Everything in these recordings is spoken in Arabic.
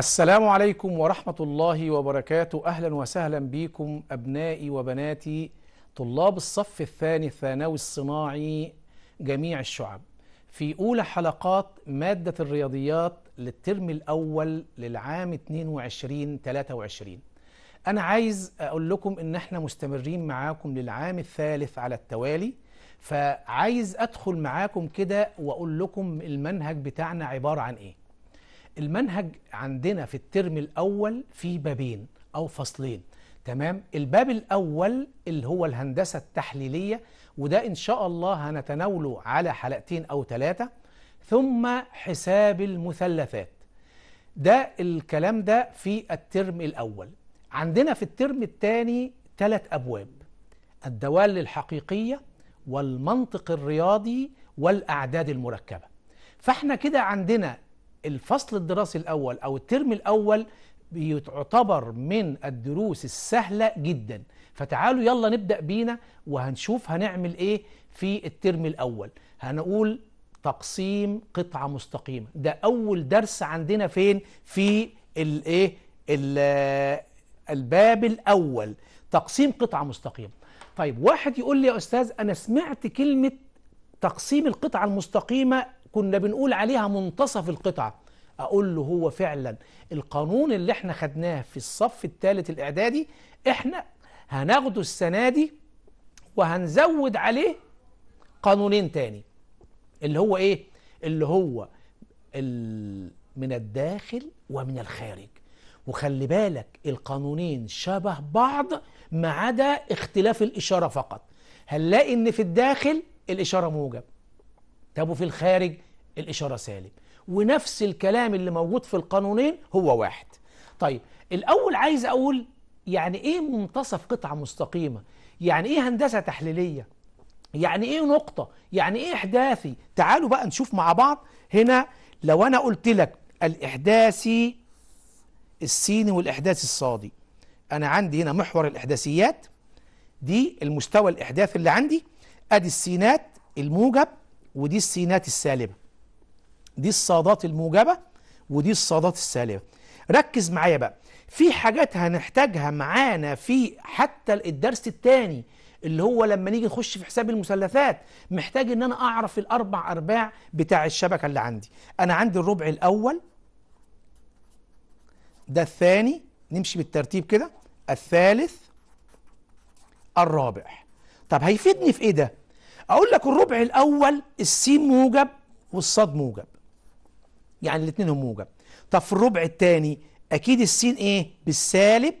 السلام عليكم ورحمة الله وبركاته أهلا وسهلا بكم أبنائي وبناتي طلاب الصف الثاني الثانوي الصناعي جميع الشعب في أولى حلقات مادة الرياضيات للترم الأول للعام 22-23 أنا عايز أقول لكم إن إحنا مستمرين معاكم للعام الثالث على التوالي فعايز أدخل معاكم كده وأقول لكم المنهج بتاعنا عبارة عن إيه المنهج عندنا في الترم الأول في بابين أو فصلين تمام الباب الأول اللي هو الهندسة التحليلية وده إن شاء الله هنتناوله على حلقتين أو ثلاثة ثم حساب المثلثات ده الكلام ده في الترم الأول عندنا في الترم الثاني ثلاث أبواب الدوال الحقيقية والمنطق الرياضي والأعداد المركبة فاحنا كده عندنا الفصل الدراسي الأول أو الترم الأول بيعتبر من الدروس السهلة جدا فتعالوا يلا نبدأ بينا وهنشوف هنعمل إيه في الترم الأول هنقول تقسيم قطعة مستقيمة ده أول درس عندنا فين في الإيه الباب الأول تقسيم قطعة مستقيمة طيب واحد يقول لي يا أستاذ أنا سمعت كلمة تقسيم القطعة المستقيمة كنا بنقول عليها منتصف القطعة أقول له هو فعلا القانون اللي احنا خدناه في الصف الثالث الإعدادي احنا هناخده السنة دي وهنزود عليه قانونين تاني اللي هو ايه اللي هو من الداخل ومن الخارج وخلي بالك القانونين شبه بعض ما عدا اختلاف الإشارة فقط هنلاقي ان في الداخل الإشارة موجب طب وفي الخارج الإشارة سالب ونفس الكلام اللي موجود في القانونين هو واحد طيب الأول عايز أقول يعني إيه منتصف قطعة مستقيمة يعني إيه هندسة تحليلية يعني إيه نقطة يعني إيه إحداثي تعالوا بقى نشوف مع بعض هنا لو أنا قلت لك الإحداثي السيني والإحداثي الصادي أنا عندي هنا محور الإحداثيات دي المستوى الإحداثي اللي عندي أدي السينات الموجب ودي السينات السالبة دي الصادات الموجبة ودي الصادات السالبة ركز معايا بقى في حاجات هنحتاجها معانا في حتى الدرس الثاني اللي هو لما نيجي نخش في حساب المثلثات محتاج ان انا اعرف الاربع ارباع بتاع الشبكه اللي عندي انا عندي الربع الاول ده الثاني نمشي بالترتيب كده الثالث الرابع طب هيفيدني في ايه ده اقول لك الربع الاول السين موجب والصاد موجب يعني الاثنين هم موجب طب في الربع الثاني اكيد السين ايه بالسالب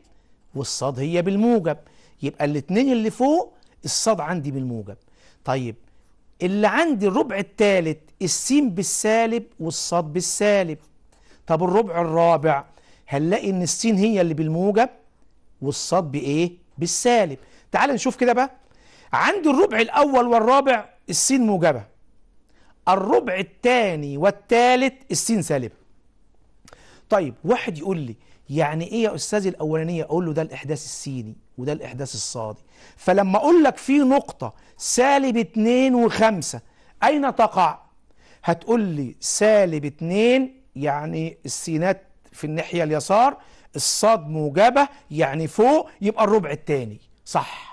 والصاد هي بالموجب يبقى الاثنين اللي فوق الصاد عندي بالموجب طيب اللي عندي الربع الثالث السين بالسالب والصاد بالسالب طب الربع الرابع هنلاقي ان السين هي اللي بالموجب والصاد بايه بالسالب تعال نشوف كده بقى عند الربع الأول والرابع السين موجبة الربع الثاني والثالث السين سالبة طيب واحد يقول لي يعني ايه يا استاذي الاولانيه اقول له ده الاحداث السيني وده الاحداث الصادي فلما اقول لك في نقطه سالب 2 و5 اين تقع هتقول لي سالب 2 يعني السينات في الناحيه اليسار الصاد موجبه يعني فوق يبقى الربع الثاني صح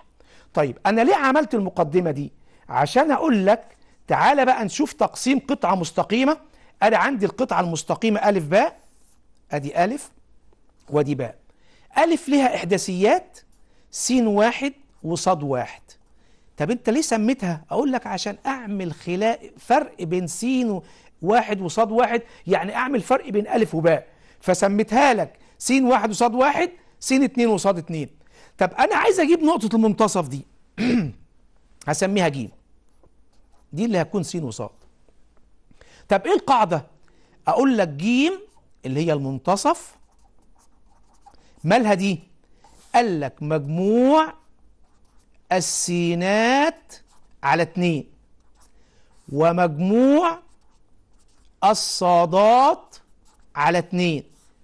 طيب أنا ليه عملت المقدمة دي عشان أقول لك تعالى بقى نشوف تقسيم قطعة مستقيمة أنا عندي القطعة المستقيمة ا ب أدي ا وأدي باء ألف ليها إحداثيات س واحد وص واحد طب أنت ليه سميتها أقول لك عشان أعمل خلاف فرق بين س واحد وص واحد يعني أعمل فرق بين ألف وباء فسميتها لك س واحد وص واحد س اتنين وص اتنين طب انا عايز اجيب نقطه المنتصف دي هسميها ج دي اللي هتكون س وصاد طب ايه القاعده اقول لك ج اللي هي المنتصف مالها دي قال لك مجموع السينات على اتنين ومجموع الصادات على اتنين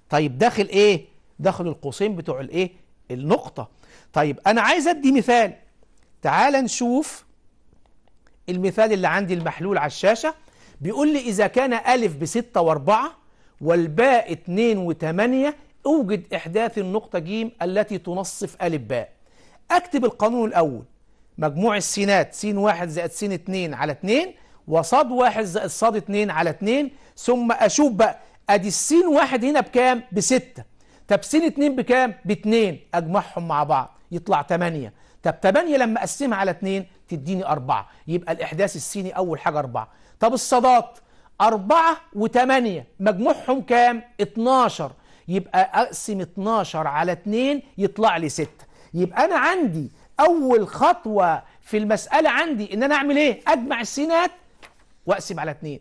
طيب داخل ايه داخل القوسين بتوع الايه النقطه طيب أنا عايز أدي مثال تعال نشوف المثال اللي عندي المحلول على الشاشة بيقول لي إذا كان 6 بستة وأربعة والباء اتنين وتمانية أوجد إحداث النقطة ج التي تنصف ا باء أكتب القانون الأول مجموع السينات س واحد زائد س اتنين على اتنين وصاد واحد زائد صاد اتنين على اتنين ثم أشوف بقى أدي السين واحد هنا بكام؟ بستة طب س اتنين بكام؟ باتنين أجمعهم مع بعض يطلع 8 طب 8 لما اقسمها على 2 تديني 4 يبقى الاحداث السيني اول حاجه 4 طب الصادات 4 و8 مجموعهم كام 12 يبقى اقسم 12 على 2 يطلع لي 6 يبقى انا عندي اول خطوه في المساله عندي ان انا اعمل ايه اجمع السينات واقسم على 2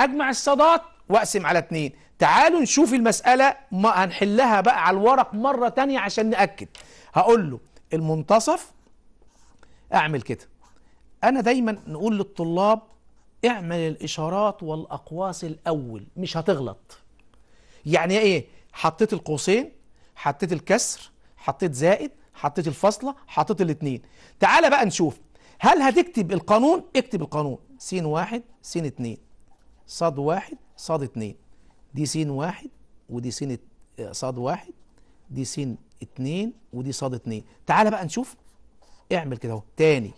اجمع الصادات واقسم على 2 تعالوا نشوف المسألة ما هنحلها بقى على الورق مرة تانية عشان نأكد هقول له المنتصف اعمل كده انا دايما نقول للطلاب اعمل الاشارات والاقواس الاول مش هتغلط يعني ايه حطيت القوسين حطيت الكسر حطيت زائد حطيت الفاصله حطيت الاثنين تعال بقى نشوف هل هتكتب القانون اكتب القانون س واحد س اتنين ص واحد ص اتنين دي س واحد ودي س ص واحد دي س اتنين ودي صاد اتنين تعالى بقى نشوف اعمل كده اهو تاني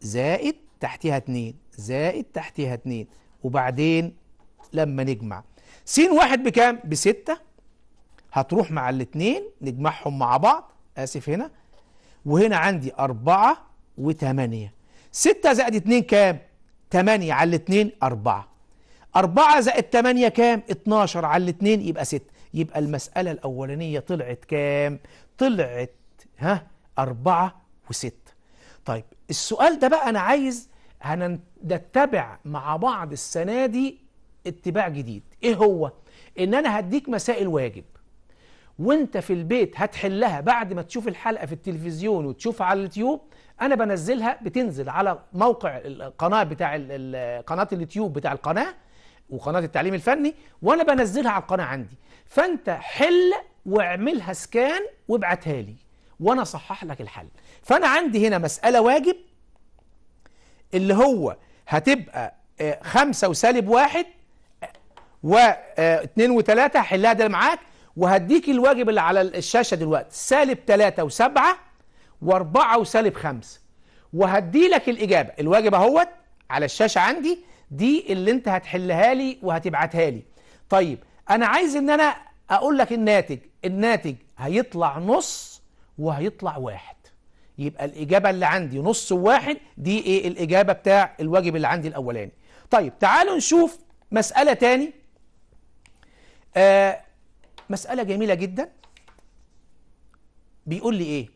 زائد تحتيها اتنين زائد تحتيها اتنين وبعدين لما نجمع س واحد بكام؟ بستة هتروح مع الاتنين نجمعهم مع بعض آسف هنا وهنا عندي أربعة وتمانية ستة زائد اتنين كام؟ تمانية على الاتنين أربعة أربعة زائد تمانية كام؟ اتناشر على الاتنين يبقى ستة يبقى المسألة الأولانية طلعت كام؟ طلعت ها أربعة وستة طيب السؤال ده بقى أنا عايز هنتبع مع بعض السنة دي اتباع جديد إيه هو؟ إن أنا هديك مسائل واجب وانت في البيت هتحلها بعد ما تشوف الحلقة في التلفزيون وتشوفها على اليوتيوب انا بنزلها بتنزل على موقع القناة بتاع قناة اليوتيوب بتاع القناة وقناة التعليم الفني وانا بنزلها على القناة عندي فانت حل واعملها سكان وابعتها لي وانا اصحح لك الحل فانا عندي هنا مساله واجب اللي هو هتبقى آه، خمسة وسالب واحد واثنين آه، وثلاثة هحلها ده معاك وهديك الواجب اللي على الشاشة دلوقتي سالب ثلاثة وسبعة واربعة وسالب خمسة وهدي لك الإجابة الواجب اهوت على الشاشة عندي دي اللي انت هتحلها لي وهتبعتها لي طيب انا عايز ان انا اقول لك الناتج الناتج هيطلع نص وهيطلع واحد يبقى الاجابه اللي عندي نص وواحد دي ايه الاجابه بتاع الواجب اللي عندي الاولاني طيب تعالوا نشوف مساله تاني آه مساله جميله جدا بيقول لي ايه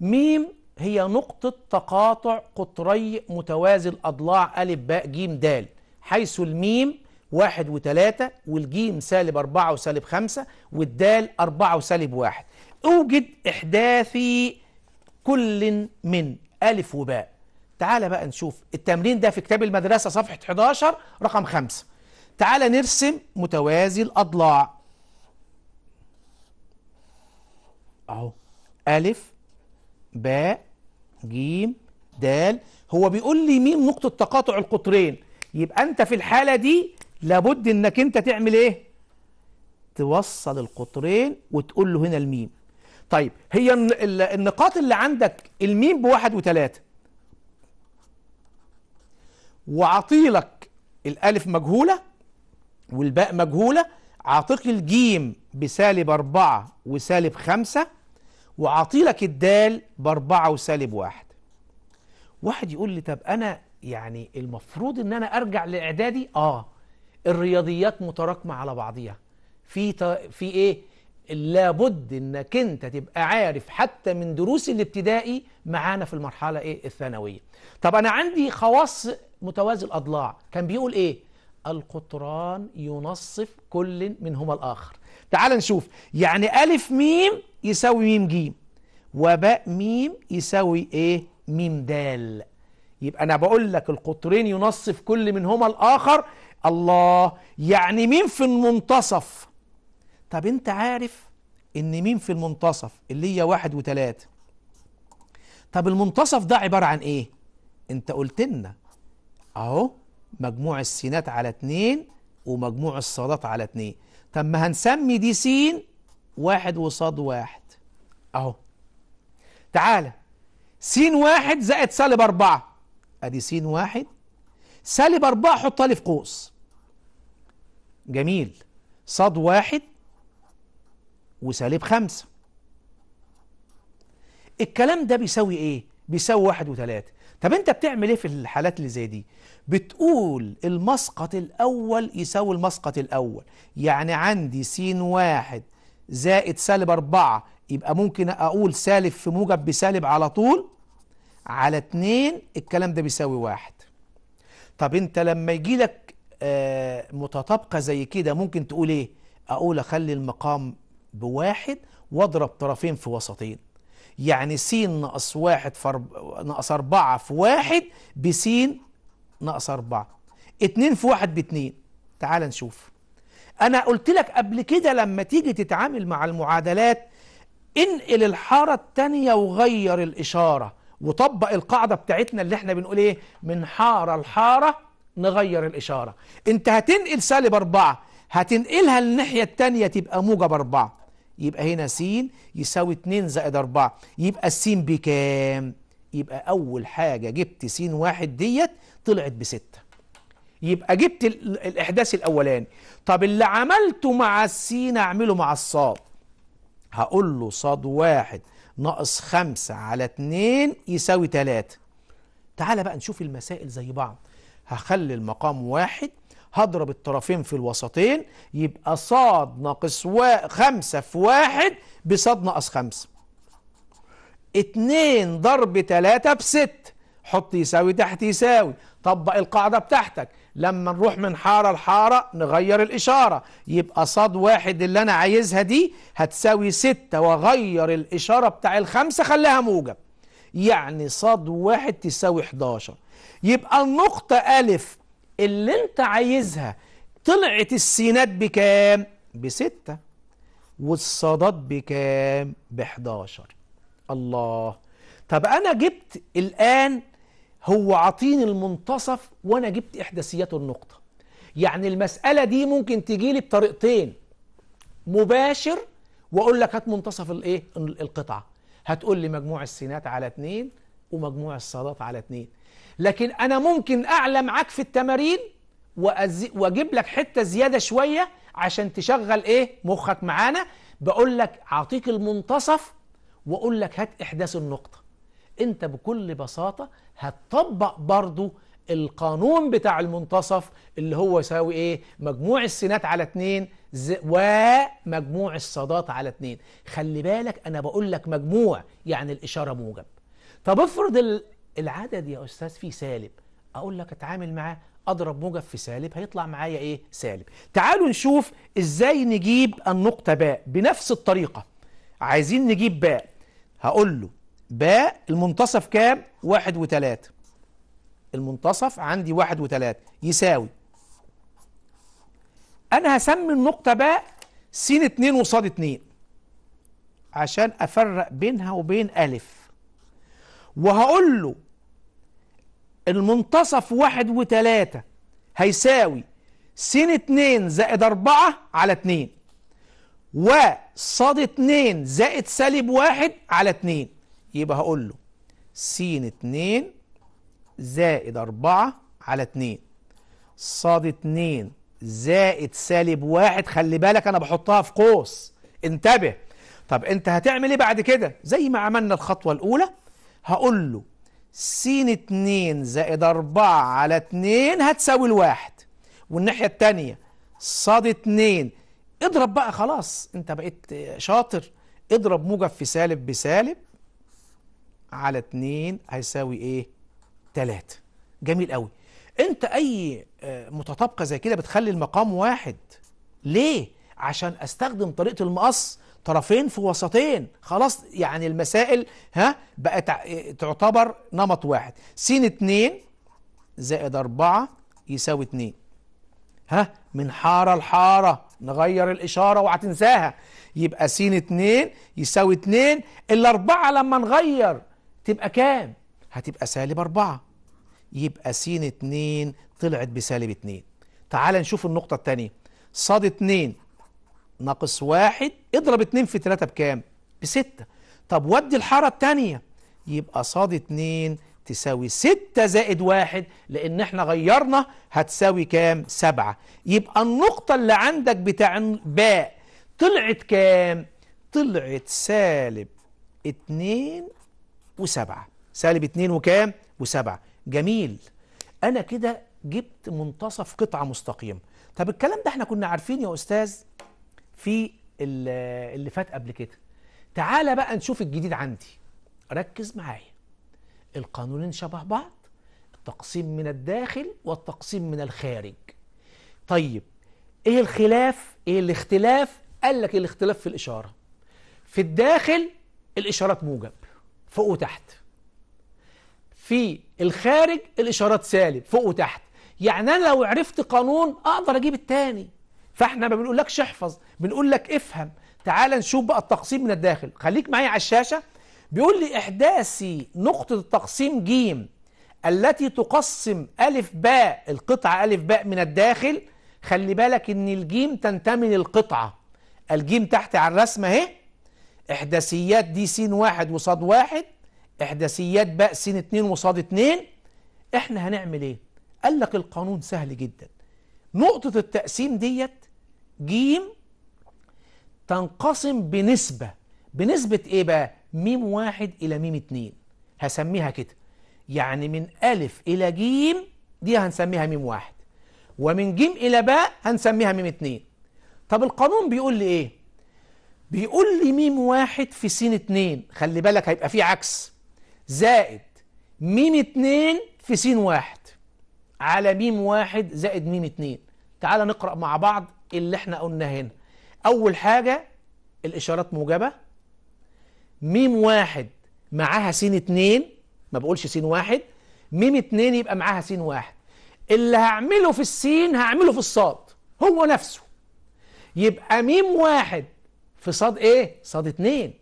ميم هي نقطة تقاطع قطري متوازي الأضلاع أ ب ج د حيث الميم واحد وتلاتة والجيم سالب أربعة وسالب خمسة والدال أربعة وسالب واحد أوجد إحداثي كل من ألف وباء تعال بقى نشوف التمرين ده في كتاب المدرسة صفحة 11 رقم خمسة تعال نرسم متوازي الأضلاع أهو ألف باء جيم دال هو بيقول لي مين نقطة تقاطع القطرين يبقى أنت في الحالة دي لابد انك انت تعمل ايه توصل القطرين وتقول له هنا الميم طيب هي النقاط اللي عندك الميم بواحد وثلاثة وعطيلك الألف مجهولة والباء مجهولة عاطيك الجيم بسالب أربعة وسالب خمسة لك الدال بأربعة وسالب واحد واحد يقول لي طب أنا يعني المفروض إن أنا أرجع لإعدادي آه الرياضيات متراكمه على بعضيها في ط... في ايه لابد انك انت تبقى عارف حتى من دروس الابتدائي معانا في المرحله ايه الثانويه طب انا عندي خواص متوازي الاضلاع كان بيقول ايه القطران ينصف كل منهما الاخر تعال نشوف يعني الف ميم يساوي ميم جيم وباء ميم يساوي ايه ميم دال يبقى انا بقول لك القطرين ينصف كل منهما الاخر الله يعني مين في المنتصف طب انت عارف ان مين في المنتصف اللي هي واحد وتلاتة طب المنتصف ده عبارة عن ايه انت قلت لنا اهو مجموع السينات على اتنين ومجموع الصادات على اتنين طب ما هنسمي دي سين واحد وصاد واحد اهو تعالى سين واحد زائد سالب أربعة أدي سين واحد سالب أربعة حطها لي في قوس جميل صاد واحد وسالب خمسة الكلام ده بيساوي ايه؟ بيساوي واحد وثلاثة طب انت بتعمل ايه في الحالات اللي زي دي؟ بتقول المسقط الأول يساوي المسقط الأول يعني عندي س واحد زائد سالب أربعة يبقى ممكن أقول سالب في موجب بسالب على طول على اتنين الكلام ده بيساوي واحد طب انت لما يجي لك آه، متطابقة زي كده ممكن تقول ايه اقول اخلي المقام بواحد واضرب طرفين في وسطين يعني س ناقص واحد في ناقص أربعة في واحد بس ناقص أربعة اتنين في واحد باتنين تعال نشوف أنا قلت لك قبل كده لما تيجي تتعامل مع المعادلات انقل الحارة التانية وغير الإشارة وطبق القاعدة بتاعتنا اللي احنا بنقول ايه من حارة لحارة نغير الإشارة انت هتنقل سالب أربعة هتنقلها للناحية التانية تبقى موجب أربعة يبقى هنا س يساوي 2 زائد 4 يبقى السين بكام يبقى أول حاجة جبت س واحد ديت طلعت بستة يبقى جبت الإحداث الأولاني طب اللي عملته مع السين أعمله مع الصاد هقول له صاد واحد ناقص خمسة على اتنين يساوي تلاتة تعال بقى نشوف المسائل زي بعض هخلي المقام واحد هضرب الطرفين في الوسطين يبقى صاد ناقص و... خمسة في واحد بصاد ناقص خمسة اتنين ضرب تلاتة بست حط يساوي تحت يساوي طبق القاعدة بتاعتك لما نروح من حارة لحارة نغير الإشارة يبقى صاد واحد اللي أنا عايزها دي هتساوي ستة وأغير الإشارة بتاع الخمسة خليها موجب يعني صاد واحد تساوي 11 يبقى النقطة ألف اللي أنت عايزها طلعت السينات بكام؟ بستة والصادات بكام؟ ب 11 الله طب أنا جبت الآن هو عطيني المنتصف وانا جبت احداثيات النقطه يعني المساله دي ممكن تجي لي بطريقتين مباشر واقول لك هات منتصف الايه القطعه هتقول لي مجموع السينات على اتنين ومجموع الصادات على اتنين لكن انا ممكن اعلى معاك في التمارين واجيب لك حته زياده شويه عشان تشغل ايه مخك معانا بقول لك اعطيك المنتصف واقول لك هات احداث النقطه انت بكل بساطة هتطبق برضو القانون بتاع المنتصف اللي هو يساوي ايه مجموع السينات على اتنين ومجموع الصادات على اتنين خلي بالك انا بقول لك مجموع يعني الاشارة موجب طب افرض العدد يا استاذ فيه سالب اقول لك اتعامل معاه اضرب موجب في سالب هيطلع معايا ايه سالب تعالوا نشوف ازاي نجيب النقطة باء بنفس الطريقة عايزين نجيب باء هقول له ب المنتصف كام واحد وتلاتة المنتصف عندي واحد وتلاتة يساوي انا هسمي النقطة ب س اتنين وص اتنين عشان افرق بينها وبين الف وهقول له المنتصف واحد وتلاتة هيساوي س اتنين زائد اربعة على اتنين وصاد اتنين زائد سالب واحد على اتنين يبقى هقول له س 2 زائد 4 على 2 ص 2 زائد سالب 1 خلي بالك انا بحطها في قوس انتبه طب انت هتعمل ايه بعد كده زي ما عملنا الخطوه الاولى هقول له س 2 زائد 4 على 2 هتساوي الواحد والناحيه الثانيه ص 2 اضرب بقى خلاص انت بقيت شاطر اضرب موجب في سالب بسالب على 2 هيساوي ايه 3 جميل قوي انت اي آه، متطابقه زي كده بتخلي المقام واحد ليه عشان استخدم طريقه المقص طرفين في وسطين خلاص يعني المسائل ها بقت تعتبر نمط واحد س 2 زائد 4 يساوي 2 ها من حاره لحاره نغير الاشاره وهتنساها يبقى س 2 يساوي 2 الاربعه لما نغير تبقى كام هتبقى سالب أربعة يبقى س 2 طلعت بسالب 2 تعال نشوف النقطة التانية ص 2 ناقص 1 اضرب 2 في 3 بكام بستة طب ودي الحارة التانية يبقى ص 2 تساوي 6 زائد 1 لأن احنا غيرنا هتساوي كام 7 يبقى النقطة اللي عندك بتاع باء طلعت كام طلعت سالب 2 وسبعة سالب اتنين وكام وسبعة جميل أنا كده جبت منتصف قطعة مستقيمة طب الكلام ده احنا كنا عارفين يا أستاذ في اللي فات قبل كده تعالى بقى نشوف الجديد عندي ركز معايا القانونين شبه بعض التقسيم من الداخل والتقسيم من الخارج طيب ايه الخلاف ايه الاختلاف قال لك الاختلاف في الاشاره في الداخل الاشارات موجب فوق وتحت في الخارج الإشارات سالب فوق وتحت يعني أنا لو عرفت قانون أقدر أجيب التاني فإحنا ما بنقولكش احفظ بنقول لك افهم تعال نشوف بقى التقسيم من الداخل خليك معايا على الشاشة بيقول لي إحداثي نقطة التقسيم ج التي تقسم ألف باء القطعة ألف باء من الداخل خلي بالك إن الجيم تنتمي للقطعة الجيم تحت على الرسمة أهي إحداثيات دي س واحد وصاد واحد إحداثيات باء س اتنين وصاد اتنين إحنا هنعمل إيه؟ قال لك القانون سهل جدا نقطة التقسيم ديت ج تنقسم بنسبة بنسبة إيه بقى؟ ميم واحد إلى ميم اتنين هسميها كده يعني من ألف إلى جيم دي هنسميها ميم واحد ومن جيم إلى باء هنسميها ميم اتنين طب القانون بيقول لي إيه؟ بيقول لي ميم واحد في سين اتنين خلي بالك هيبقى فيه عكس زائد ميم اتنين في سين واحد على ميم واحد زائد ميم اتنين تعال نقرأ مع بعض اللي احنا قلناه هنا أول حاجة الإشارات موجبة ميم واحد معاها سين اتنين ما بقولش سين واحد ميم اتنين يبقى معاها سين واحد اللي هعمله في السين هعمله في الصاد هو نفسه يبقى ميم واحد في صاد ايه صاد اتنين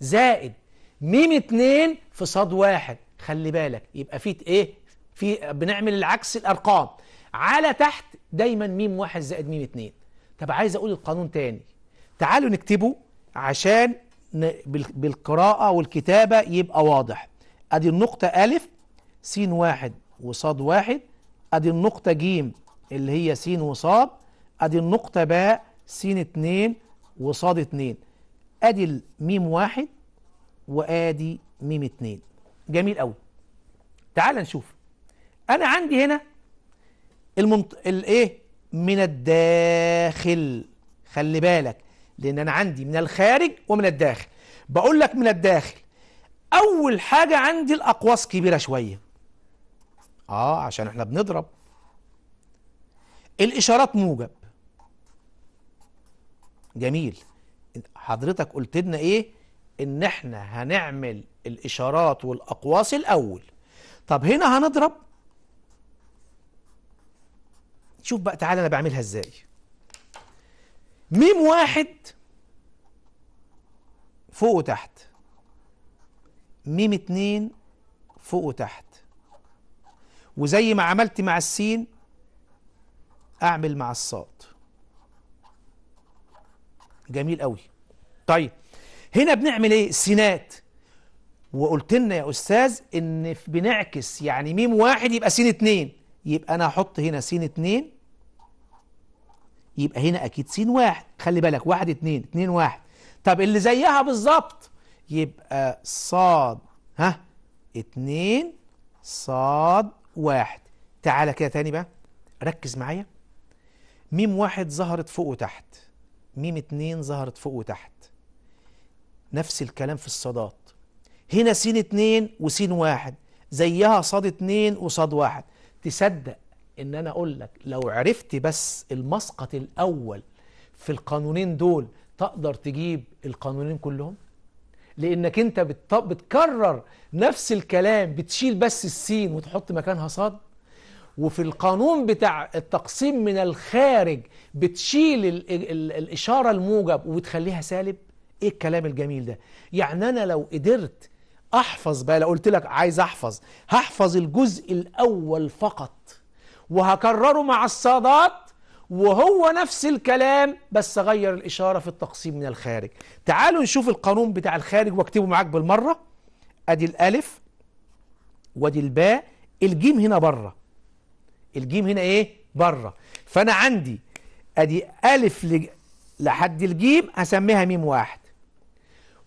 زائد ميم اتنين في صاد واحد خلي بالك يبقى في ايه في بنعمل العكس الارقام على تحت دايما ميم واحد زائد ميم اتنين طب عايز اقول القانون تاني تعالوا نكتبه عشان بالقراءة والكتابة يبقى واضح ادي النقطة ألف س واحد وصاد واحد ادي النقطة ج اللي هي س وصاد ادي النقطة باء س اتنين وصاد اتنين ادي الميم واحد وادي ميم اتنين جميل قوي تعال نشوف انا عندي هنا المنط... الايه من الداخل خلي بالك لان انا عندي من الخارج ومن الداخل بقول لك من الداخل اول حاجه عندي الاقواس كبيره شويه اه عشان احنا بنضرب الاشارات موجب جميل حضرتك قلت لنا ايه ان احنا هنعمل الاشارات والاقواس الاول طب هنا هنضرب شوف بقى تعالى انا بعملها ازاي ميم واحد فوق وتحت ميم اتنين فوق وتحت وزي ما عملت مع السين اعمل مع الصاد جميل قوي طيب هنا بنعمل ايه السينات وقلت لنا يا استاذ ان بنعكس يعني ميم واحد يبقى سين اتنين يبقى انا هحط هنا سين اتنين يبقى هنا اكيد سين واحد خلي بالك واحد اتنين اتنين واحد طب اللي زيها بالظبط يبقى صاد ها اتنين صاد واحد تعالى كده تاني بقى ركز معايا ميم واحد ظهرت فوق وتحت ميم اتنين ظهرت فوق وتحت نفس الكلام في الصادات هنا سين اتنين وسين واحد زيها صاد اتنين وصاد واحد تصدق ان انا اقول لك لو عرفت بس المسقط الاول في القانونين دول تقدر تجيب القانونين كلهم لانك انت بتكرر نفس الكلام بتشيل بس السين وتحط مكانها صاد وفي القانون بتاع التقسيم من الخارج بتشيل الإشارة الموجب وبتخليها سالب إيه الكلام الجميل ده يعني أنا لو قدرت أحفظ بقى لو قلت لك عايز أحفظ هحفظ الجزء الأول فقط وهكرره مع الصادات وهو نفس الكلام بس غير الإشارة في التقسيم من الخارج تعالوا نشوف القانون بتاع الخارج واكتبه معاك بالمرة أدي الألف وادي الباء الجيم هنا بره الجيم هنا ايه بره فانا عندي ادي الف لحد الجيم هسميها ميم واحد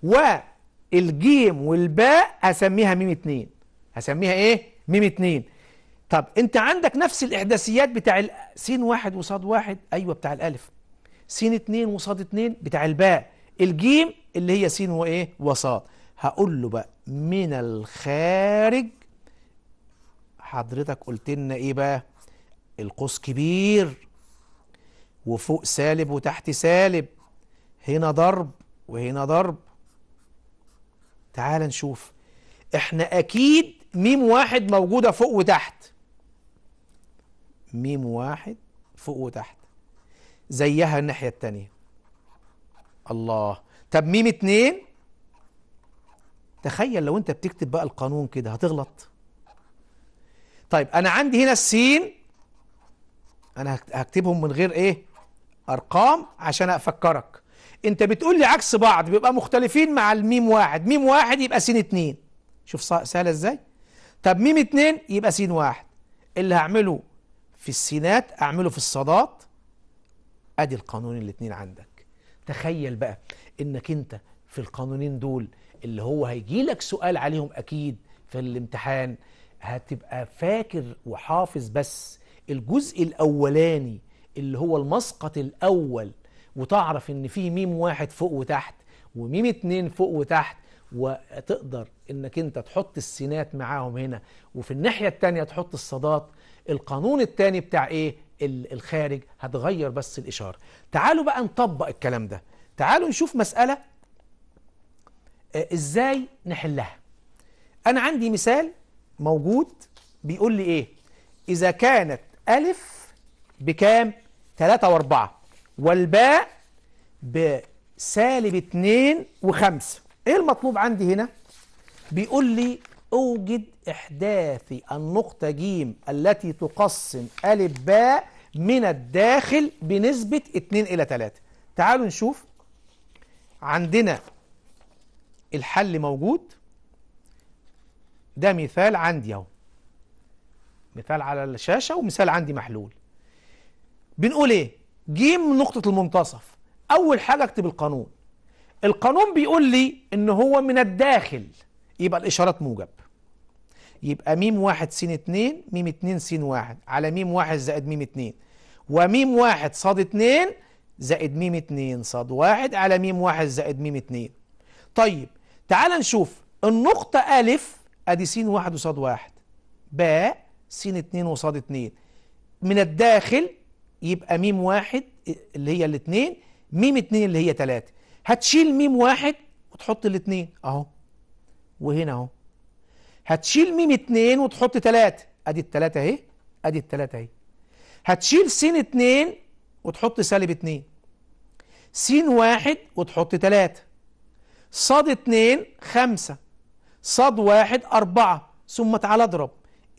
والجيم والباء هسميها ميم اتنين هسميها ايه ميم اتنين طب انت عندك نفس الاحداثيات بتاع س واحد وصاد واحد ايوه بتاع الالف س اتنين وصاد اتنين بتاع الباء الجيم اللي هي س وايه وصاد هقول له بقى من الخارج حضرتك قلت لنا ايه بقى القوس كبير وفوق سالب وتحت سالب هنا ضرب وهنا ضرب تعال نشوف احنا اكيد ميم واحد موجودة فوق وتحت ميم واحد فوق وتحت زيها الناحية التانية الله طب ميم اتنين تخيل لو انت بتكتب بقى القانون كده هتغلط طيب انا عندي هنا السين انا هكتبهم من غير ايه ارقام عشان افكرك انت بتقول لي عكس بعض بيبقى مختلفين مع الميم واحد ميم واحد يبقى سين اتنين شوف سهلة ازاي طب ميم اتنين يبقى سين واحد اللي هعمله في السينات اعمله في الصادات ادي القانون الاتنين عندك تخيل بقى انك انت في القانونين دول اللي هو هيجي لك سؤال عليهم اكيد في الامتحان هتبقى فاكر وحافظ بس الجزء الأولاني اللي هو المسقط الأول وتعرف إن فيه ميم واحد فوق وتحت وميم اتنين فوق وتحت وتقدر إنك أنت تحط السينات معاهم هنا وفي الناحية التانية تحط الصادات القانون التاني بتاع إيه الخارج هتغير بس الإشارة تعالوا بقى نطبق الكلام ده تعالوا نشوف مسألة آه، إزاي نحلها أنا عندي مثال موجود بيقول لي إيه إذا كانت الألف بكام؟ 3 و4 والباء بسالب 2 و5 إيه المطلوب عندي هنا؟ بيقول لي أوجد إحداث النقطة ج التي تقسم ألف باء من الداخل بنسبة 2 إلى 3 تعالوا نشوف عندنا الحل موجود ده مثال عندي اهو مثال على الشاشة ومثال عندي محلول بنقول ايه جيم نقطة المنتصف اول حاجة اكتب القانون القانون بيقول لي ان هو من الداخل يبقى الاشارات موجب يبقى ميم واحد سين اتنين ميم اتنين سين واحد على ميم واحد زائد ميم اتنين وميم واحد صاد اتنين زائد ميم اتنين صاد واحد على ميم واحد زائد ميم اتنين طيب تعال نشوف النقطة ألف أدي سين واحد وصاد واحد باء س 2 وص 2 من الداخل يبقى م واحد اللي هي الاثنين م اتنين اللي هي تلاتة هتشيل م واحد وتحط الاثنين اهو وهنا اهو هتشيل م اتنين وتحط تلاتة ادي التلاتة اهي ادي التلاتة اهي هتشيل س اتنين وتحط سالب اتنين س واحد وتحط تلاتة ص اتنين خمسة ص واحد أربعة ثم تعالى اضرب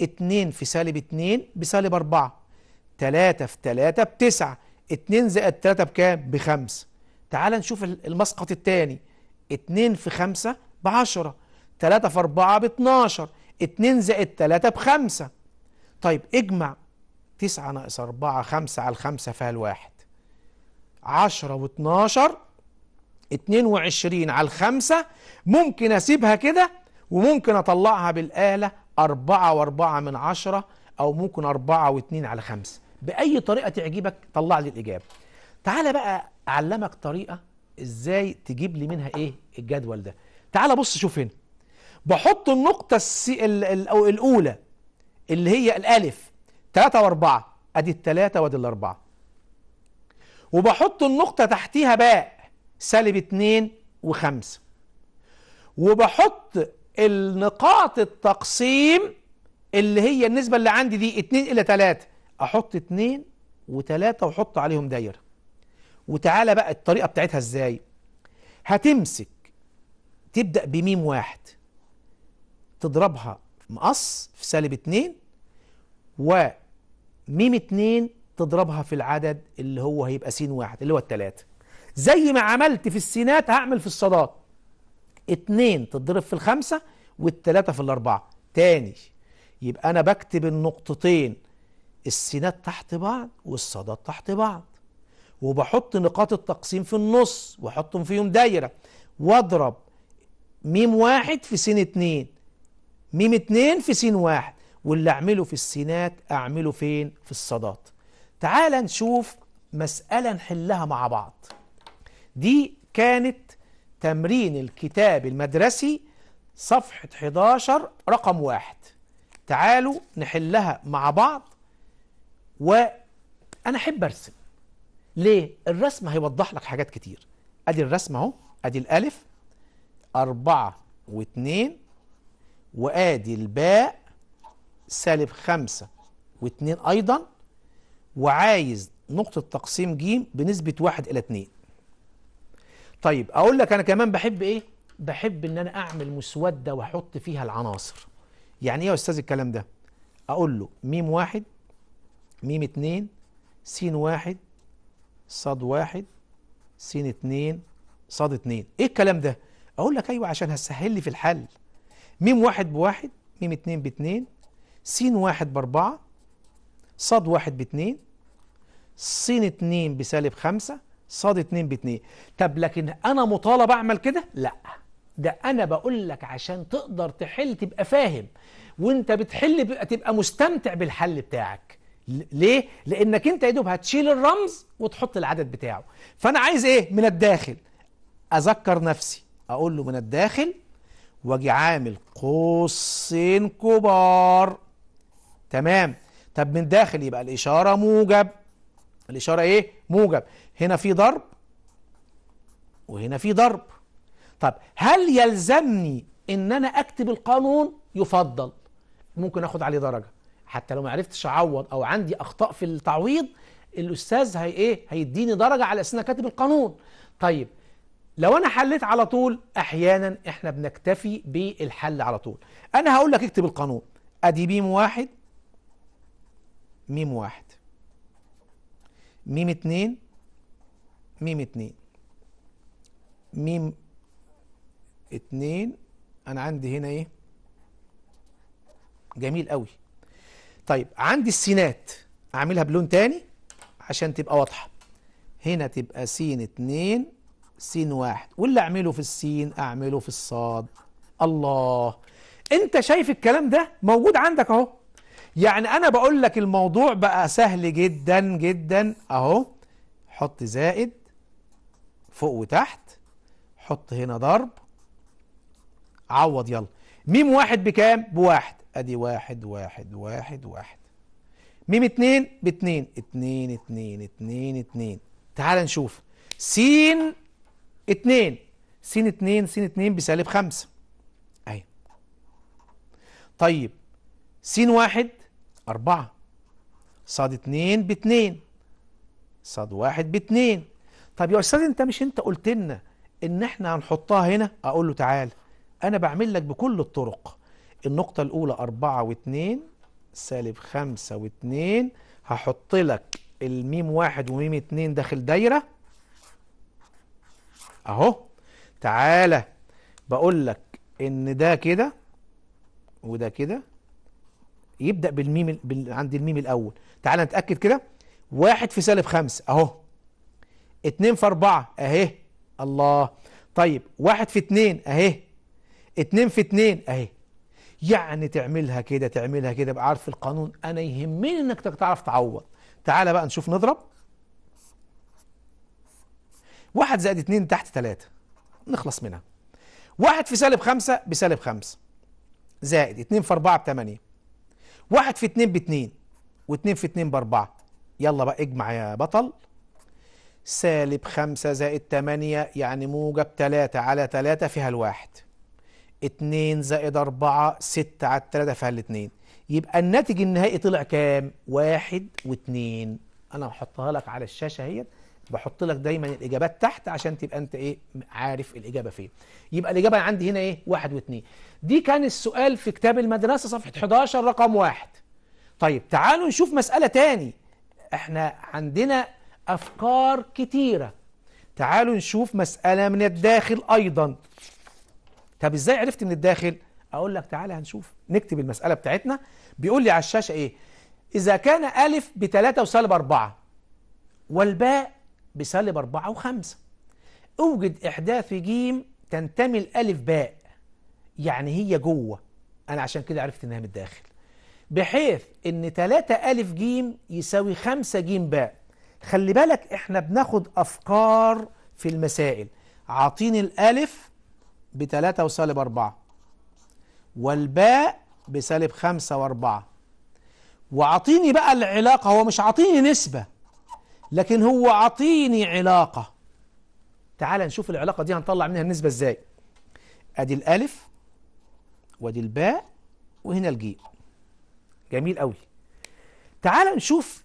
2 في سالب 2 بسالب 4 3 في 3 بتسعة 2 زائد 3 بكام ب 5 تعال نشوف المسقط الثاني 2 في 5 ب 10 3 في 4 ب 12 2 زائد 3 ب 5 طيب اجمع 9 ناقص 4 5 على 5 فيها الواحد 10 و12 22 على 5 ممكن اسيبها كده وممكن اطلعها بالآلة أربعة وأربعة من عشرة أو ممكن أربعة واثنين على خمس بأي طريقة تعجبك طلع لي الإجابة تعال بقى أعلمك طريقة إزاي تجيب لي منها إيه الجدول ده تعال بص شوف هنا بحط النقطة السي ال ال الأولى اللي هي الألف تلاتة وأربعة أدي التلاتة وأدي الأربعة وبحط النقطة تحتيها باء سالب اتنين وخمسة وبحط النقاط التقسيم اللي هي النسبة اللي عندي دي 2 إلى 3 أحط 2 و3 وأحط عليهم دايرة وتعالى بقى الطريقة بتاعتها إزاي هتمسك تبدأ بميم واحد تضربها مقص في سالب 2 وميم 2 تضربها في العدد اللي هو هيبقى س واحد اللي هو التلاتة زي ما عملت في السينات هعمل في الصادات اتنين تتضرب في الخمسة والتلاتة في الأربعة تاني يبقى أنا بكتب النقطتين السينات تحت بعض والصادات تحت بعض وبحط نقاط التقسيم في النص واحطهم فيهم دايرة واضرب ميم واحد في سين اتنين ميم اتنين في سين واحد واللي اعمله في السينات اعمله فين في الصادات تعال نشوف مسألة نحلها مع بعض دي كانت تمرين الكتاب المدرسي صفحة 11 رقم واحد تعالوا نحلها مع بعض وأنا أحب أرسم ليه؟ الرسم هيوضح لك حاجات كتير أدي الرسم أهو أدي الألف أربعة واتنين وأدي الباء سالب خمسة واتنين أيضا وعايز نقطة تقسيم جيم بنسبة واحد إلى اتنين طيب اقول لك انا كمان بحب ايه بحب ان انا اعمل مسوده واحط فيها العناصر يعني ايه يا استاذ الكلام ده اقول له ميم واحد ميم اتنين سين واحد صاد واحد سين اتنين صاد اتنين ايه الكلام ده اقول لك ايوه عشان هتسهل لي في الحل ميم واحد بواحد ميم اتنين باتنين سين واحد باربعة صاد واحد باتنين سين اتنين بسالب خمسة صاد ب 2 طب لكن أنا مطالب أعمل كده؟ لأ ده أنا بقول لك عشان تقدر تحل تبقى فاهم وأنت بتحل تبقى مستمتع بالحل بتاعك ليه؟ لأنك أنت يا دوب هتشيل الرمز وتحط العدد بتاعه فأنا عايز إيه؟ من الداخل أذكر نفسي أقول له من الداخل واجي عامل قوسين كبار تمام طب من داخل يبقى الإشارة موجب الإشارة إيه؟ موجب هنا في ضرب وهنا في ضرب طب هل يلزمني إن أنا أكتب القانون؟ يفضل ممكن آخد عليه درجة حتى لو ما عرفتش أعوض أو عندي أخطاء في التعويض الأستاذ هي إيه؟ هيديني درجة على أساس إن كاتب القانون طيب لو انا حليت على طول احيانا احنا بنكتفي بالحل على طول انا هقول لك اكتب القانون ادي ميم واحد ميم واحد ميم اتنين ميم اتنين ميم اتنين انا عندي هنا ايه جميل قوي طيب عندي السينات اعملها بلون تاني عشان تبقى واضحه هنا تبقى سين اتنين سين واحد واللي اعمله في السين اعمله في الصاد الله انت شايف الكلام ده موجود عندك اهو يعني أنا بقول لك الموضوع بقى سهل جدا جدا أهو حط زائد فوق وتحت حط هنا ضرب عوض يلا ميم واحد بكام؟ بواحد أدي واحد واحد واحد واحد ميم اتنين باتنين اتنين اتنين اتنين اتنين تعال نشوف سين اتنين سين اتنين سين اتنين بسالب خمسة أيوة طيب سين واحد أربعة صاد اتنين باتنين صاد واحد باتنين طب يا أستاذ أنت مش أنت قلت لنا إن إحنا هنحطها هنا أقول له تعال أنا بعمل لك بكل الطرق النقطة الأولى أربعة واتنين سالب خمسة واتنين هحط لك الميم واحد وميم اتنين داخل دايرة أهو تعالى بقول لك إن ده كده وده كده يبدأ بالميم بال... عند الميم الأول تعال نتأكد كده واحد في سالب خمسة أهو اتنين في أربعة أهي الله طيب واحد في اتنين أهي اتنين في اتنين أهي يعني تعملها كده تعملها كده بقى عارف القانون أنا يهمني إنك تعرف تعوض تعال بقى نشوف نضرب واحد زائد اتنين تحت تلاتة نخلص منها واحد في سالب خمسة بسالب خمسة زائد اتنين في أربعة بتمانية واحد في اتنين باتنين واتنين في اتنين باربعة يلا بقى اجمع يا بطل سالب خمسة زائد تمانية يعني موجب تلاتة على تلاتة فيها الواحد اتنين زائد أربعة ستة على التلاتة فيها الاتنين يبقى الناتج النهائي طلع كام؟ واحد واتنين أنا هحطها لك على الشاشة هي بحط لك دايما الاجابات تحت عشان تبقى انت ايه عارف الاجابه فين يبقى الاجابه عندي هنا ايه واحد واثنين دي كان السؤال في كتاب المدرسه صفحه 11 رقم واحد طيب تعالوا نشوف مساله تاني احنا عندنا افكار كتيره تعالوا نشوف مساله من الداخل ايضا طب ازاي عرفت من الداخل اقول لك تعالى هنشوف نكتب المساله بتاعتنا بيقول لي على الشاشه ايه اذا كان الف 3 وسالب أربعة والباء بسالب 4 و5 اوجد احداث في ج تنتمي الالف باء يعني هي جوه انا عشان كده عرفت انها من الداخل بحيث ان 3 الف ج يساوي 5 ج باء خلي بالك احنا بناخد افكار في المسائل عاطيني الالف 3 وسالب أربعة والباء بسالب خمسة وأربعة وعطيني بقى العلاقة هو مش عاطيني نسبة لكن هو عطيني علاقة تعال نشوف العلاقة دي هنطلع منها النسبة ازاي ادي الالف وادي الباء وهنا الجيم جميل قوي تعال نشوف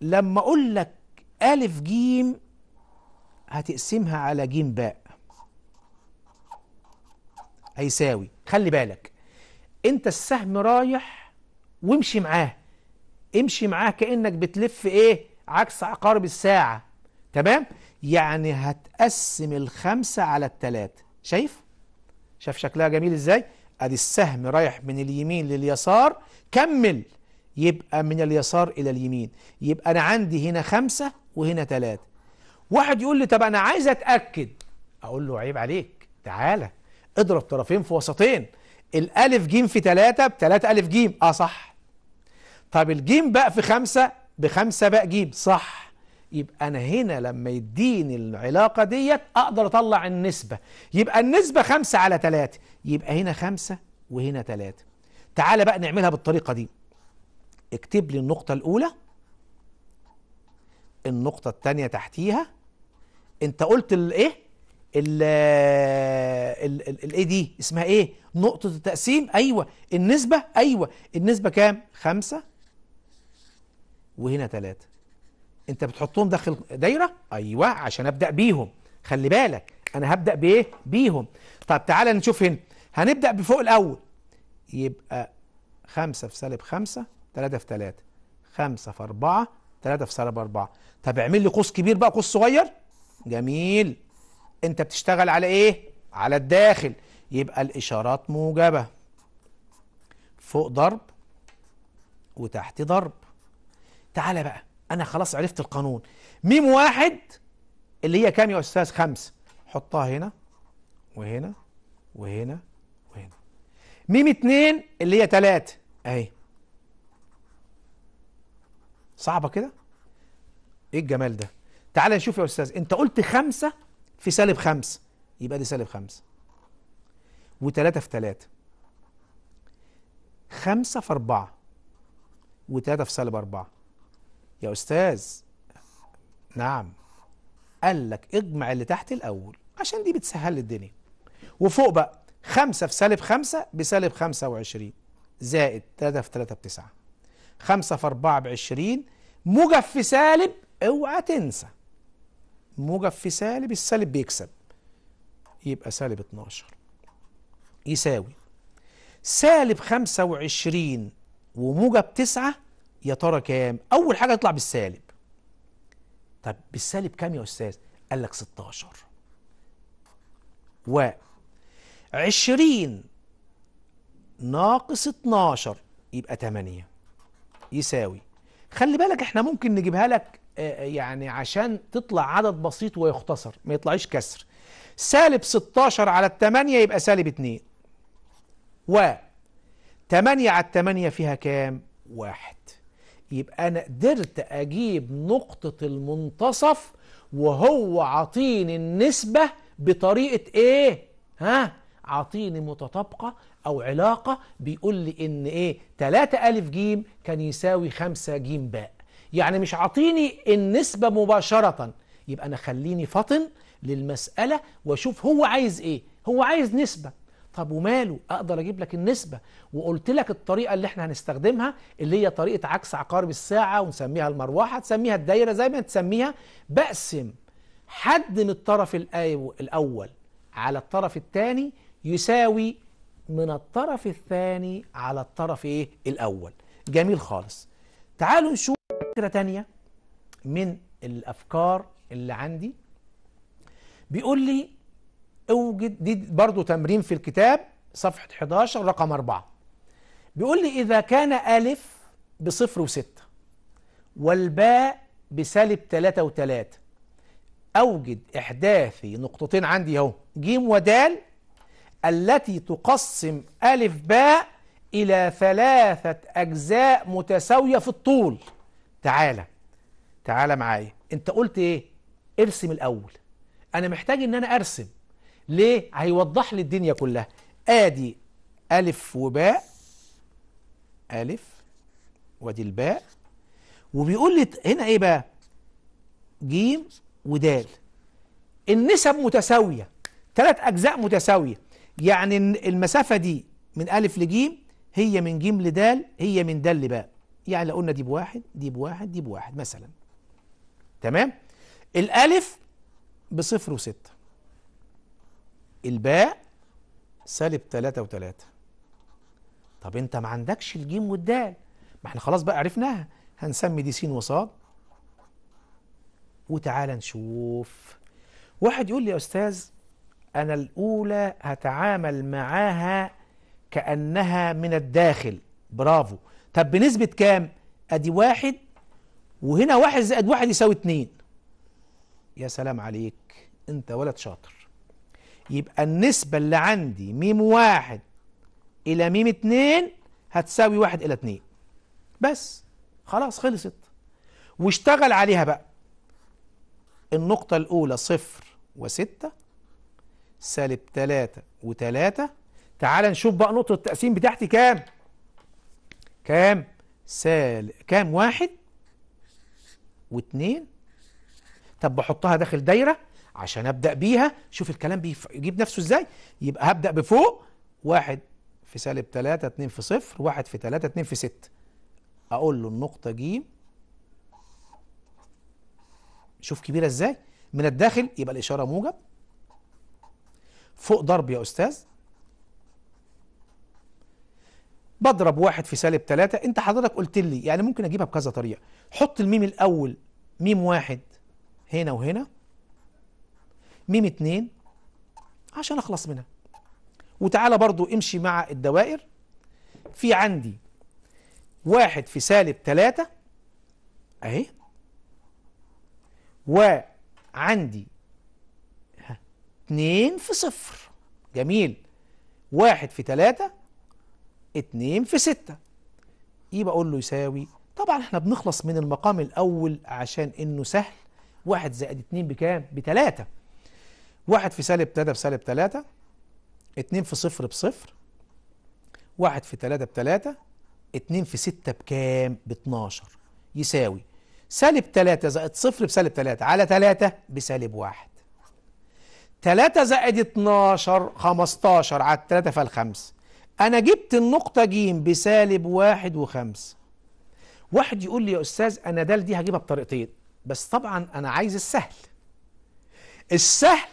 لما اقول لك الف جيم هتقسمها على جيم باء هيساوي خلي بالك انت السهم رايح وامشي معاه امشي معاه كانك بتلف ايه عكس عقارب الساعة تمام يعني هتقسم الخمسة على التلاتة شايف شايف شكلها جميل ازاي ادي السهم رايح من اليمين لليسار كمل يبقى من اليسار الى اليمين يبقى انا عندي هنا خمسة وهنا تلاتة واحد يقول لي طب انا عايز اتأكد اقول له عيب عليك تعالى اضرب طرفين في وسطين الالف جيم في تلاتة بتلاتة الف جيم اه صح طب الجيم بقى في خمسة بخمسة بقى جيب صح يبقى أنا هنا لما يديني العلاقة ديت أقدر أطلع النسبة يبقى النسبة خمسة على تلاتة يبقى هنا خمسة وهنا تلاتة تعالى بقى نعملها بالطريقة دي اكتب لي النقطة الأولى النقطة الثانية تحتيها أنت قلت الإيه؟ الايه دي اسمها ايه نقطة التقسيم ايوه النسبة ايوه النسبة كام خمسة وهنا ثلاثة انت بتحطهم داخل دايرة ايوه عشان ابدأ بيهم خلي بالك انا هبدأ بايه بيهم طب تعالى نشوف هنا هنبدأ بفوق الاول يبقى خمسة في سالب خمسة تلاتة في تلاتة خمسة في أربعة تلاتة في سالب أربعة طب اعمل لي قوس كبير بقى قوس صغير جميل انت بتشتغل على ايه على الداخل يبقى الإشارات موجبة فوق ضرب وتحت ضرب تعالى بقى أنا خلاص عرفت القانون ميم واحد اللي هي كام يا أستاذ خمسة حطها هنا وهنا وهنا وهنا ميم اتنين اللي هي تلاتة أهي صعبة كده إيه الجمال ده تعالى نشوف يا أستاذ أنت قلت خمسة في سالب خمسة يبقى دي سالب خمسة وتلاتة في تلاتة خمسة في أربعة وتلاتة في سالب أربعة يا أستاذ نعم قال لك اجمع اللي تحت الأول عشان دي بتسهل الدنيا وفوق بقى خمسة في سالب خمسة بسالب خمسة وعشرين زائد ثلاثة في ثلاثة بتسعة خمسة في أربعة بعشرين موجب في سالب اوعى تنسى موجب في سالب السالب بيكسب يبقى سالب 12 يساوي سالب 25 وموجب 9 يا ترى كام اول حاجه يطلع بالسالب طب بالسالب كام يا استاذ قال لك 16 و 20 ناقص 12 يبقى 8 يساوي خلي بالك احنا ممكن نجيبها لك آه، آه، يعني عشان تطلع عدد بسيط ويختصر ما يطلعيش كسر سالب 16 على 8 يبقى سالب 2 و 8 على 8 فيها كام؟ واحد يبقى أنا قدرت أجيب نقطة المنتصف وهو عطيني النسبة بطريقة إيه؟ ها؟ عطيني متطابقة أو علاقة بيقول لي إن إيه؟ 3 ألف ج كان يساوي 5 ج باء يعني مش عطيني النسبة مباشرة يبقى أنا خليني فطن للمسألة وأشوف هو عايز إيه؟ هو عايز نسبة طب وماله اقدر اجيب لك النسبه وقلت لك الطريقه اللي احنا هنستخدمها اللي هي طريقه عكس عقارب الساعه ونسميها المروحه تسميها الدايره زي ما تسميها بقسم حد من الطرف الاول على الطرف الثاني يساوي من الطرف الثاني على الطرف ايه الاول جميل خالص تعالوا نشوف فكره ثانيه من الافكار اللي عندي بيقول لي اوجد دي برضو تمرين في الكتاب صفحة 11 رقم 4 بيقول لي إذا كان ألف بصفر وستة والباء بسالب تلاتة وتلاتة أوجد إحداثي نقطتين عندي أهو جيم ودال التي تقسم ألف باء إلى ثلاثة أجزاء متساوية في الطول تعالى تعالى معايا أنت قلت إيه؟ ارسم الأول أنا محتاج إن أنا أرسم ليه هيوضح لي الدنيا كلها ادي الف وباء الف وادي الباء وبيقول لي هنا ايه بقى جيم ودال النسب متساويه ثلاث اجزاء متساويه يعني المسافه دي من الف لجيم هي من جيم لدال هي من دال لباء يعني لو قلنا دي بواحد دي بواحد دي بواحد مثلا تمام الالف بصفر وستة الباء سالب 3 و3 طب انت ما عندكش الجيم والدال ما احنا خلاص بقى عرفناها هنسمي دي س وصاد وتعالى نشوف واحد يقول لي يا استاذ انا الاولى هتعامل معاها كانها من الداخل برافو طب بنسبه كام ادي واحد وهنا واحد زائد واحد يساوي اتنين يا سلام عليك انت ولد شاطر يبقى النسبة اللي عندي ميم واحد إلى ميم اتنين هتساوي واحد إلى اتنين بس خلاص خلصت واشتغل عليها بقى النقطة الأولى صفر وستة سالب تلاتة وتلاتة تعال نشوف بقى نقطة التقسيم بتاعتي كام كام سال كام واحد واتنين طب بحطها داخل دايرة عشان ابدا بيها شوف الكلام بيجيب نفسه ازاي يبقى هبدا بفوق واحد في سالب 3 2 في صفر 1 في 3 2 في 6 اقول له النقطه ج شوف كبيره ازاي من الداخل يبقى الاشاره موجب فوق ضرب يا استاذ بضرب واحد في سالب 3 انت حضرتك قلت لي يعني ممكن اجيبها بكذا طريقه حط الميم الاول ميم واحد هنا وهنا ميم 2 عشان اخلص منها وتعالى برضو امشي مع الدوائر في عندي واحد في سالب تلاتة اهي وعندي اتنين في صفر جميل واحد في تلاتة اتنين في ستة يبقى اقول له يساوي طبعا احنا بنخلص من المقام الاول عشان انه سهل واحد زائد اتنين بكام بتلاتة واحد في سالب 3 بسالب 3 اتنين في صفر بصفر واحد في 3 بتلاتة اتنين في 6 بكام ب 12 يساوي سالب 3 زائد صفر بسالب 3 على 3 بسالب 1 3 زائد 12 15 على 3 فالخمس انا جبت النقطه ج بسالب واحد وخمس واحد يقول لي يا استاذ انا دال دي هجيبها بطريقتين بس طبعا انا عايز السهل السهل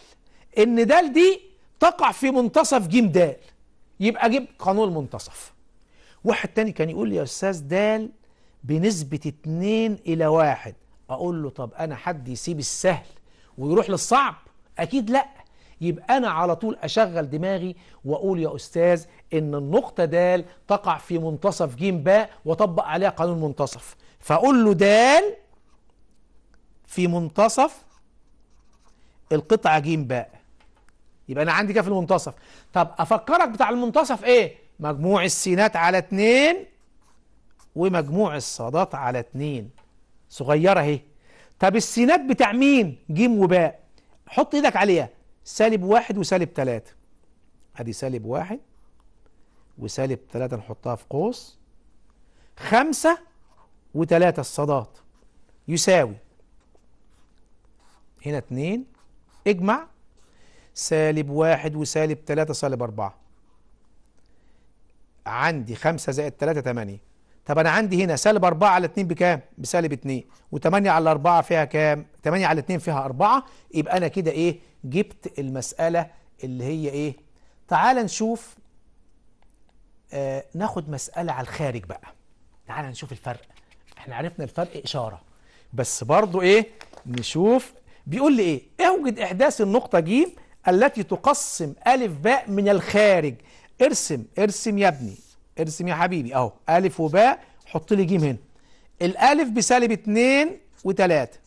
ان د دي تقع في منتصف ج د يبقى جيب قانون المنتصف واحد تاني كان يقول لي يا استاذ د بنسبة 2 إلى 1 أقول له طب أنا حد يسيب السهل ويروح للصعب أكيد لأ يبقى أنا على طول أشغل دماغي وأقول يا أستاذ إن النقطة د تقع في منتصف ج ب وأطبق عليها قانون المنتصف فأقول له د في منتصف القطعة ج ب يبقى انا عندي كده في المنتصف طب افكرك بتاع المنتصف ايه مجموع السينات على اتنين ومجموع الصادات على اتنين صغيره اهي طب السينات بتاع مين جيم وباء حط ايدك عليها سالب واحد وسالب تلاتة ادي سالب واحد وسالب تلاتة نحطها في قوس خمسة وتلاتة الصادات يساوي هنا اتنين اجمع سالب واحد وسالب تلاتة سالب أربعة عندي خمسة زائد تلاتة تمانية طب أنا عندي هنا سالب أربعة على اتنين بكام؟ بسالب اتنين وتمانية على أربعة فيها كام؟ تمانية على اتنين فيها أربعة يبقى أنا كده إيه؟ جبت المسألة اللي هي إيه؟ تعال نشوف آه ناخد مسألة على الخارج بقى تعال نشوف الفرق احنا عرفنا الفرق إشارة بس برضو إيه؟ نشوف بيقول لي إيه؟ اوجد إحداث النقطة جيم التي تقسم ألف باء من الخارج ارسم ارسم يا ابني ارسم يا حبيبي اهو ألف وباء حط لي جيم هنا الألف بسالب اتنين وتلاتة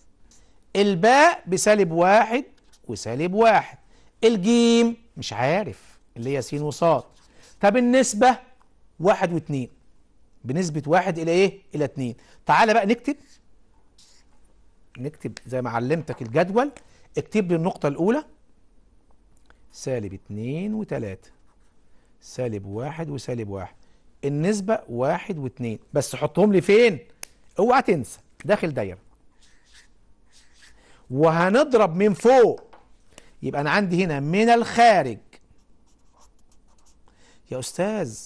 الباء بسالب واحد وسالب واحد الجيم مش عارف اللي هي س وصاد طب النسبة واحد واتنين بنسبه واحد الي ايه الي اتنين تعالي بقي نكتب نكتب زي ما علمتك الجدول اكتب لي النقطة الأولى سالب اتنين وتلاتة سالب واحد وسالب واحد النسبة واحد واتنين بس حطهم لي فين اوعى تنسى داخل دايرة وهنضرب من فوق يبقى انا عندي هنا من الخارج يا استاذ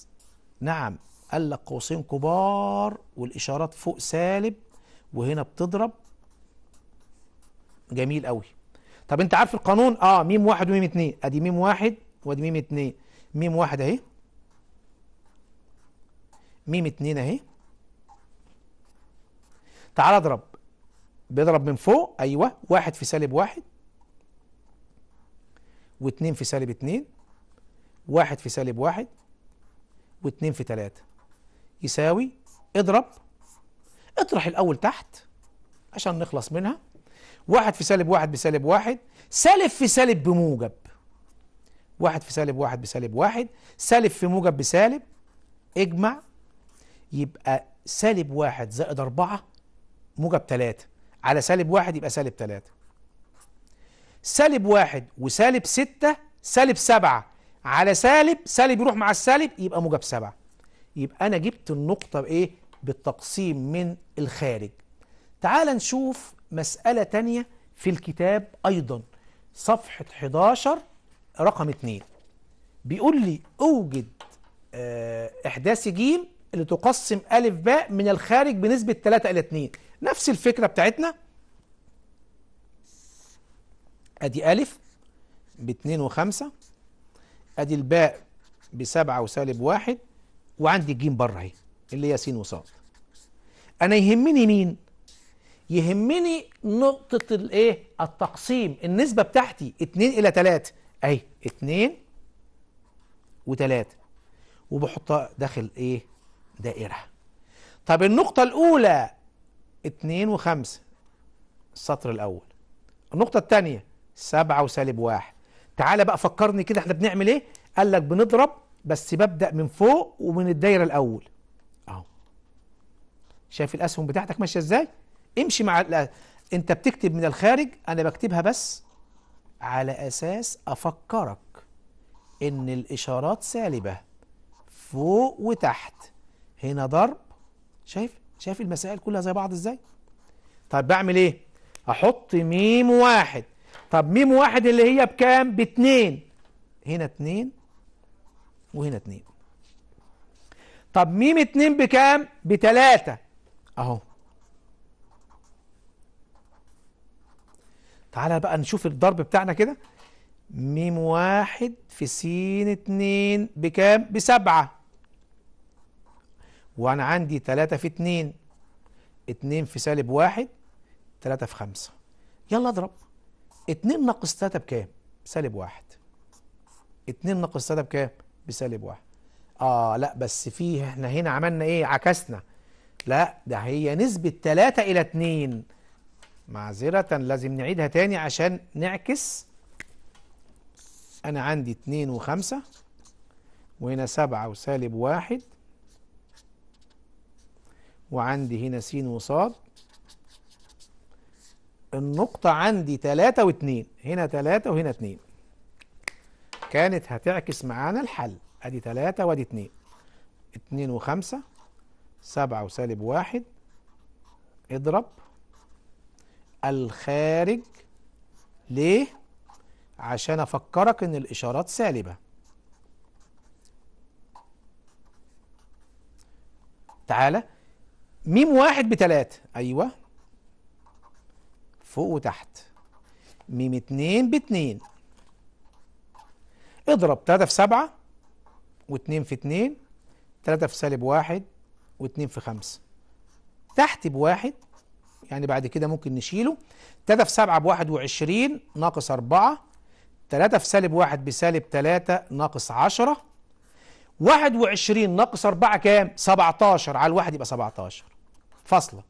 نعم قال لك قوسين كبار والاشارات فوق سالب وهنا بتضرب جميل قوي طب انت عارف القانون اه ميم واحد وميم اتنين ادي ميم واحد وادي ميم اتنين ميم واحد اهي ميم اتنين اهي تعال اضرب بيضرب من فوق ايوه واحد في سالب واحد واتنين في سالب اتنين واحد في سالب واحد واتنين في تلاتة يساوي اضرب اطرح الاول تحت عشان نخلص منها واحد في سالب واحد بسالب واحد سالب في سالب بموجب واحد في سالب واحد بسالب واحد سالب في موجب بسالب اجمع يبقى سالب واحد زائد أربعة موجب ثلاثة على سالب واحد يبقى سالب ثلاثة سالب واحد وسالب ستة سالب سبعة على سالب سالب يروح مع السالب يبقى موجب سبعة يبقى أنا جبت النقطة بإيه؟ بالتقسيم من الخارج تعال نشوف مسألة تانية في الكتاب أيضا صفحة 11 رقم 2 بيقول لي أوجد آه، إحداث جيم اللي تقسم ألف باء من الخارج بنسبة 3 إلى 2 نفس الفكرة بتاعتنا أدي ألف و5 أدي الباء ب 7 وسالب واحد وعندي الجيم بره اهي اللي هي س وص أنا يهمني مين؟ يهمني نقطة الايه التقسيم النسبة بتاعتي 2 إلى 3 أي 2 و3 وبحطها داخل ايه دائرة طب النقطة الأولى 2 و5 السطر الأول النقطة الثانية 7 وسالب 1 تعالى بقى فكرني كده احنا بنعمل ايه قال لك بنضرب بس ببدأ من فوق ومن الدايرة الأول أهو شايف الأسهم بتاعتك ماشية ازاي امشي مع لا. انت بتكتب من الخارج انا بكتبها بس على اساس افكرك ان الاشارات سالبه فوق وتحت هنا ضرب شايف شايف المسائل كلها زي بعض ازاي طب بعمل ايه احط ميم واحد طب ميم واحد اللي هي بكام باتنين هنا اتنين وهنا اتنين طب ميم اتنين بكام بتلاتة اهو تعالى بقى نشوف الضرب بتاعنا كده ميم واحد في سين اتنين بكام بسبعة وانا عندي تلاتة في اتنين اتنين في سالب واحد تلاتة في خمسة يلا اضرب اتنين ناقص تلاتة بكام سالب واحد اتنين ناقص تلاتة بكام بسالب واحد اه لا بس فيه احنا هنا عملنا ايه عكسنا لا ده هي نسبة تلاتة الى اتنين معذرة لازم نعيدها تاني عشان نعكس أنا عندي اتنين وخمسة وهنا سبعة وسالب واحد وعندي هنا س وصاد النقطة عندي تلاتة واتنين هنا تلاتة وهنا اتنين كانت هتعكس معانا الحل ادي تلاتة وادي اتنين اتنين وخمسة سبعة وسالب واحد اضرب الخارج ليه؟ عشان أفكرك إن الإشارات سالبة تعالى ميم واحد بتلاتة أيوة فوق وتحت ميم اتنين باتنين اضرب تلاتة في سبعة واتنين في اتنين تلاتة في سالب واحد واتنين في خمسة تحت بواحد يعني بعد كده ممكن نشيله 3 في 7 ب 21 ناقص 4 3 في سالب 1 بسالب 3 ناقص 10 21 ناقص 4 كام؟ 17 على الواحد يبقى 17 فاصلة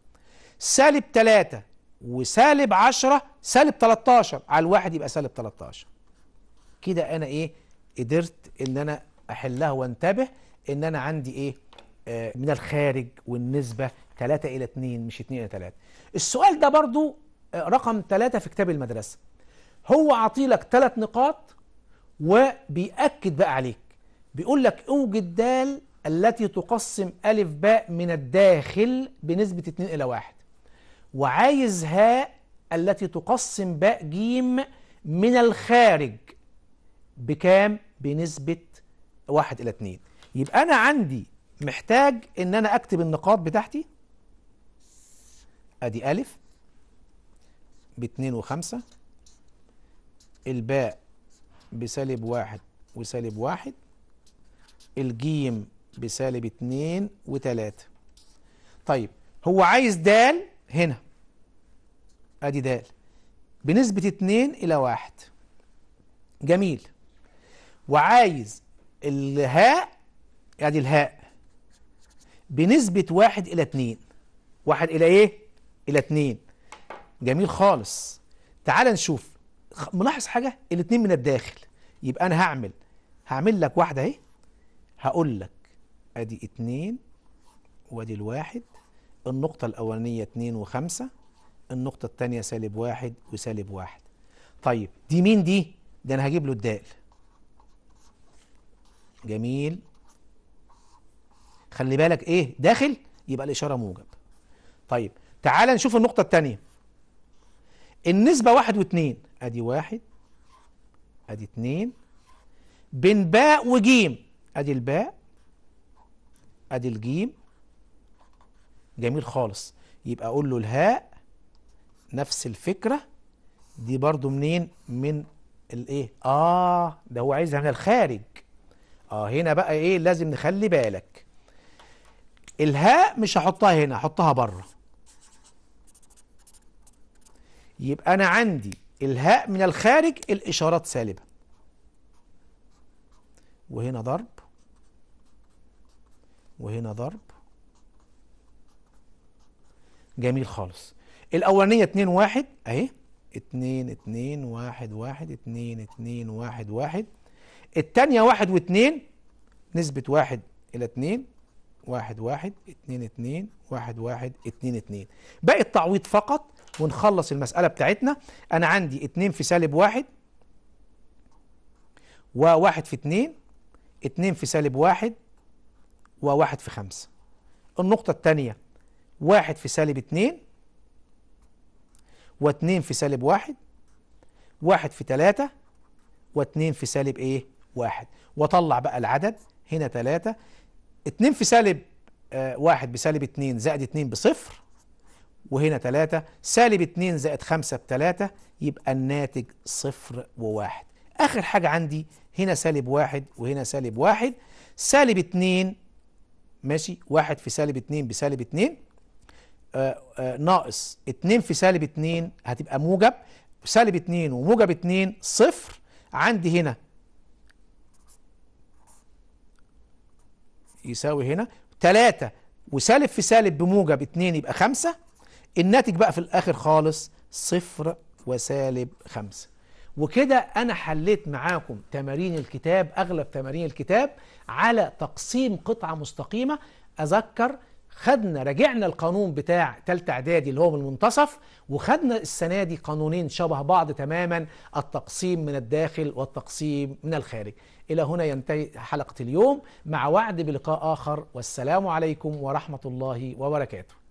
سالب 3 وسالب 10 سالب 13 على الواحد يبقى سالب 13 كده انا ايه قدرت ان انا احلها وانتبه ان انا عندي ايه آه، من الخارج والنسبة 3 إلى 2 مش 2 إلى 3 السؤال ده برضو آه، رقم 3 في كتاب المدرسة هو عطيلك 3 نقاط وبيأكد بقى عليك بيقول لك اوجد دال التي تقسم ألف باء من الداخل بنسبة 2 إلى 1 وعايز هاء التي تقسم باء جيم من الخارج بكام بنسبة 1 إلى 2 يبقى أنا عندي محتاج ان انا اكتب النقاط بتاعتي ادي الف باتنين وخمسة الباء بسالب واحد وسالب واحد الجيم بسالب اتنين وتلاتة طيب هو عايز دال هنا ادي دال بنسبة اتنين الى واحد جميل وعايز الهاء ادي الهاء بنسبة واحد إلى اتنين واحد إلى إيه؟ إلى اتنين جميل خالص تعال نشوف ملاحظ حاجة الاتنين من الداخل يبقى أنا هعمل هعمل لك واحدة أهي هقول لك أدي اتنين وأدي الواحد النقطة الأولانية اتنين وخمسة النقطة التانية سالب واحد وسالب واحد طيب دي مين دي؟ ده أنا هجيب له الدال جميل خلي بالك ايه داخل يبقى الاشاره موجب طيب تعال نشوف النقطه الثانيه النسبه واحد واتنين ادي واحد ادي اتنين بين باء وجيم ادي الباء ادي الجيم جميل خالص يبقى اقول له الهاء نفس الفكره دي برضو منين من الايه اه ده هو عايزها من الخارج اه هنا بقى ايه لازم نخلي بالك الهاء مش هحطها هنا هحطها بره يبقى انا عندي الهاء من الخارج الاشارات سالبه وهنا ضرب وهنا ضرب جميل خالص الاولانيه اتنين واحد اهي اتنين اتنين واحد واحد اتنين اتنين واحد واحد التانيه واحد واتنين نسبه واحد الى اتنين واحد واحد اتنين اتنين واحد واحد اتنين اتنين باقي التعويض فقط ونخلص المسألة بتاعتنا أنا عندي اتنين في سالب واحد وواحد في اتنين اتنين في سالب واحد وواحد في خمسة النقطة التانية واحد في سالب اتنين واتنين في سالب واحد واحد في تلاتة واتنين في سالب ايه واحد وطلع بقى العدد هنا تلاتة 2 في سالب 1 آه، بسالب 2 زائد 2 بصفر وهنا 3 سالب 2 زائد 5 ب 3 يبقى الناتج صفر 1 آخر حاجة عندي هنا سالب 1 وهنا سالب 1 سالب 2 ماشي 1 في سالب 2 بسالب 2 آه، آه، ناقص 2 في سالب 2 هتبقى موجب سالب 2 وموجب 2 صفر عندي هنا يساوي هنا 3 وسالب في سالب بموجب 2 يبقى 5 الناتج بقى في الآخر خالص صفر وسالب 5 وكده أنا حليت معاكم تمارين الكتاب أغلب تمارين الكتاب على تقسيم قطعة مستقيمة أذكر خدنا رجعنا القانون بتاع تالتة اعدادي اللي هو من المنتصف وخدنا السنة دي قانونين شبه بعض تماما التقسيم من الداخل والتقسيم من الخارج إلى هنا ينتهي حلقة اليوم مع وعد بلقاء آخر والسلام عليكم ورحمة الله وبركاته